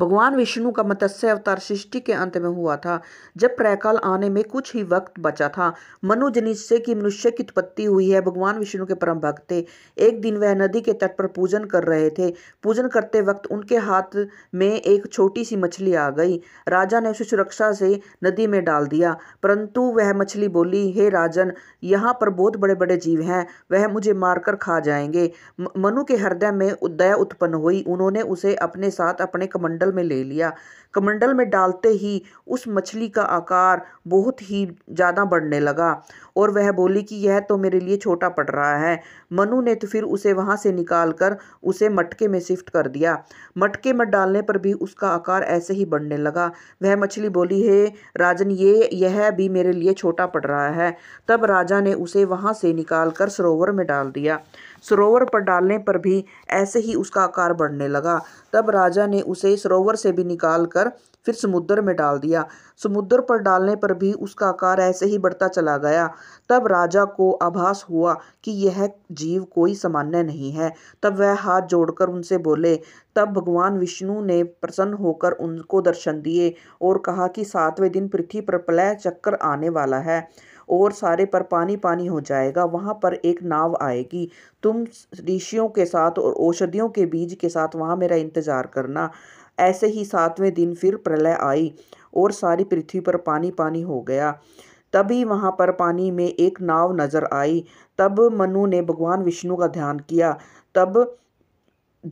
भगवान विष्णु का मत्स्य अवतार सृष्टि के अंत में हुआ था जब प्रयकाल आने में कुछ ही वक्त बचा था मनु जनिष्य की मनुष्य की उत्पत्ति हुई है भगवान विष्णु के परम भक्त थे एक दिन वह नदी के तट पर पूजन कर रहे थे पूजन करते वक्त उनके हाथ में एक छोटी सी मछली आ गई राजा ने उसे सुरक्षा से नदी में डाल दिया परंतु वह मछली बोली हे राजन यहाँ पर बहुत बड़े बड़े जीव हैं वह मुझे मारकर खा जाएंगे मनु के हृदय में दया उत्पन्न हुई उन्होंने उसे अपने साथ अपने कमंड कमंडल में ले लिया कमंडल में डालते ही उस मछली का आकार बहुत ही ज़्यादा बढ़ने लगा और वह बोली कि यह तो मेरे लिए छोटा पड़ रहा है मनु ने तो फिर उसे वहाँ से निकाल कर उसे मटके में शिफ्ट कर दिया मटके में डालने पर भी उसका आकार ऐसे ही बढ़ने लगा वह मछली बोली हे राजन ये यह भी मेरे लिए छोटा पड़ रहा है तब राजा ने उसे वहाँ से निकाल कर सरोवर में डाल दिया सरोवर पर डालने पर भी ऐसे ही उसका आकार बढ़ने लगा तब राजा ने उसे सरोवर से भी निकाल कर फिर समुद्र में डाल दिया समुद्र पर डालने पर भी उसका आकार ऐसे ही बढ़ता चला गया तब राजा को आभास हुआ कि यह जीव कोई सामान्य नहीं है तब वह हाथ जोड़कर उनसे बोले तब भगवान विष्णु ने प्रसन्न होकर उनको दर्शन दिए और कहा कि सातवें दिन पृथ्वी पर प्रलय चक्कर आने वाला है और सारे पर पानी पानी हो जाएगा वहाँ पर एक नाव आएगी तुम ऋषियों के साथ और औषधियों के बीज के साथ वहाँ मेरा इंतज़ार करना ऐसे ही सातवें दिन फिर प्रलय आई और सारी पृथ्वी पर पानी पानी हो गया तभी वहाँ पर पानी में एक नाव नज़र आई तब मनु ने भगवान विष्णु का ध्यान किया तब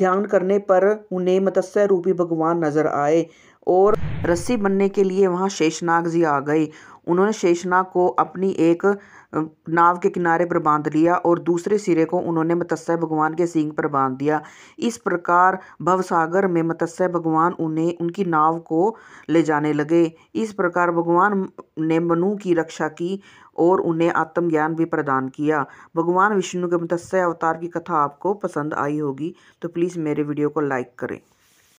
ध्यान करने पर उन्हें मत्स्य रूपी भगवान नज़र आए और रस्सी बनने के लिए वहाँ शेषनाग जी आ गए उन्होंने शेषनाग को अपनी एक नाव के किनारे पर बांध लिया और दूसरे सिरे को उन्होंने मत्स्य भगवान के सिंग पर बांध दिया इस प्रकार भवसागर में मत्स्य भगवान उन्हें उनकी नाव को ले जाने लगे इस प्रकार भगवान ने मनु की रक्षा की और उन्हें आत्मज्ञान भी प्रदान किया भगवान विष्णु के मत्स्य अवतार की कथा आपको पसंद आई होगी तो प्लीज़ मेरे वीडियो को लाइक करें